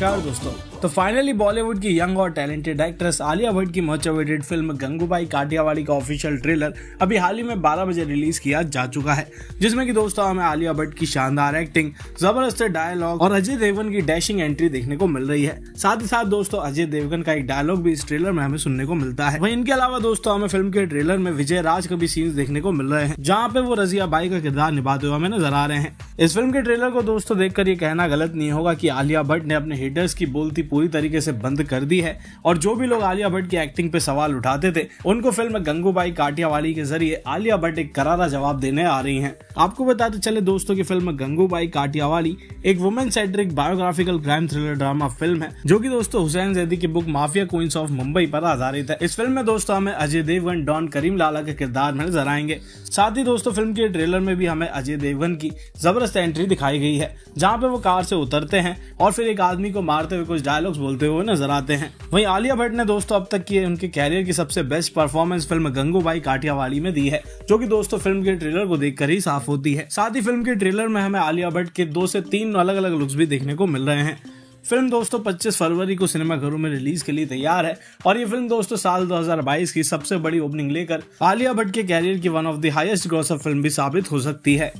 नमस्कार दोस्तों तो फाइनली बॉलीवुड की यंग और टैलेंटेड एक्ट्रेस आलिया भट्ट की much awaited film Gangubai Kathiawadi का ऑफिशियल ट्रेलर अभी हाल ही में 12 बजे रिलीज किया जा चुका है जिसमें कि दोस्तों हमें आलिया भट्ट की शानदार एक्टिंग जबरदस्त डायलॉग और अजय देवगन की डैशिंग एंट्री देखने को मिल रही है साथ ही साथ दोस्तों अजय देवगन का एक डायलॉग भी इस ट्रेलर में हमें सुनने को मिलता है वही इनके अलावा दोस्तों हमें फिल्म के ट्रेलर में विजय राज का भी सीन्स देखने को मिल रहे हैं जहाँ पे वो रजिया बाई का किरदार निभाते हुए हमें नजर आ रहे हैं इस फिल्म के ट्रेलर को दोस्तों देखकर ये कहना गलत नहीं होगा की आलिया भट्ट ने अपने हेटर्स की बोलती पूरी तरीके से बंद कर दी है और जो भी लोग आलिया भट्ट की एक्टिंग पे सवाल उठाते थे उनको फिल्म गंगूबाई काटियावाड़ी के जरिए आलिया भट्ट एक करारा जवाब देने आ रही है आपको बताते चले दोस्तों की फिल्म गंगूबाई काटियावाड़ी एक women centric biographical crime thriller drama film है जो की दोस्तों हुसैन जैदी की book mafia queens of Mumbai पर आधारित है इस फिल्म में दोस्तों हमें अजय देवगन डॉन करीम लाला के किरदार में नजर आएंगे साथ ही दोस्तों फिल्म के ट्रेलर में भी हमें अजय देवगन की जबरदस्त एंट्री दिखाई गई है जहाँ पे वो कार से उतरते हैं और फिर एक आदमी को मारते हुए कुछ डायलॉग्स बोलते हुए नजर आते हैं वहीं आलिया भट्ट ने दोस्तों अब तक की उनके कैरियर की सबसे बेस्ट परफॉर्मेंस फिल्म गंगूबाई वाली में दी है जो की दोस्तों फिल्म के ट्रेलर को देखकर ही साफ होती है साथ ही फिल्म के ट्रेलर में हमें आलिया भट्ट के दो से तीन अलग अलग लुक्स भी देखने को मिल रहे हैं फिल्म दोस्तों 25 फरवरी को सिनेमा घरों में रिलीज के लिए तैयार है और ये फिल्म दोस्तों साल 2022 की सबसे बड़ी ओपनिंग लेकर आलिया भट्ट के कैरियर की one of the highest grosser film भी साबित हो सकती है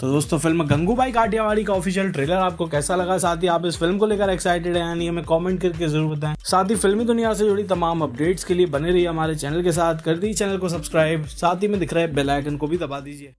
तो दोस्तों फिल्म गंगूबाई काठियावाड़ी का ऑफिशियल ट्रेलर आपको कैसा लगा साथ ही आप इस फिल्म को लेकर एक्साइटेड है यानी हमें कमेंट करके जरूर बताएं साथ ही फिल्मी दुनिया से जुड़ी तमाम अपडेट्स के लिए बने रहिए हमारे चैनल के साथ कर दीजिए चैनल को सब्सक्राइब साथ ही में दिख रहे बेल आइकन को भी दबा दीजिए